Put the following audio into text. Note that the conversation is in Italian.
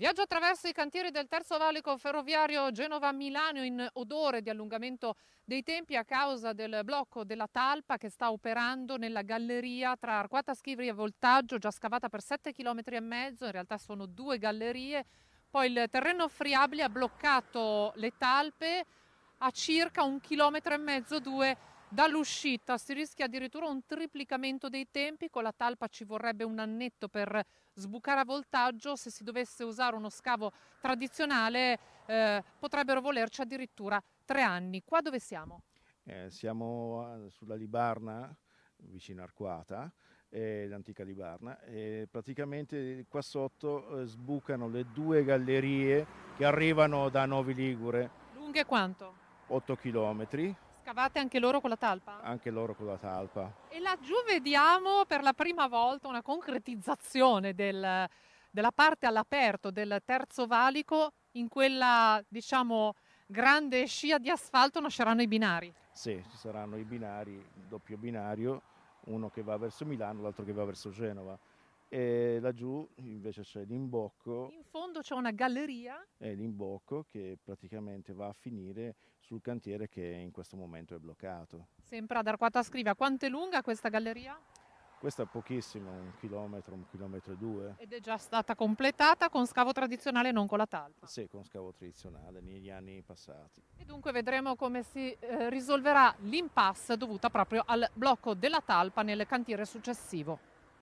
Viaggio attraverso i cantieri del terzo valico ferroviario Genova-Milano in odore di allungamento dei tempi a causa del blocco della talpa che sta operando nella galleria tra Arquata Schivri e Voltaggio, già scavata per 7 km e mezzo, in realtà sono due gallerie. Poi il terreno friabile ha bloccato le talpe a circa un chilometro e mezzo, due dall'uscita, si rischia addirittura un triplicamento dei tempi, con la talpa ci vorrebbe un annetto per sbucare a voltaggio, se si dovesse usare uno scavo tradizionale eh, potrebbero volerci addirittura tre anni. Qua dove siamo? Eh, siamo eh, sulla Libarna, vicino Arquata, eh, l'antica Libarna, e praticamente qua sotto eh, sbucano le due gallerie che arrivano da Novi Ligure. Lunghe quanto? 8 chilometri cavate anche loro con la talpa? Anche loro con la talpa. E laggiù vediamo per la prima volta una concretizzazione del, della parte all'aperto del terzo valico in quella, diciamo, grande scia di asfalto nasceranno i binari. Sì, ci saranno i binari, doppio binario, uno che va verso Milano, l'altro che va verso Genova. E laggiù invece c'è l'imbocco. In fondo c'è una galleria. È l'imbocco che praticamente va a finire sul cantiere che in questo momento è bloccato. Sempre ad Arquata Scrivia. Quanto è lunga questa galleria? Questa è pochissima, un chilometro, un chilometro e due. Ed è già stata completata con scavo tradizionale e non con la talpa? Sì, con scavo tradizionale negli anni passati. E dunque vedremo come si eh, risolverà l'impasse dovuta proprio al blocco della talpa nel cantiere successivo.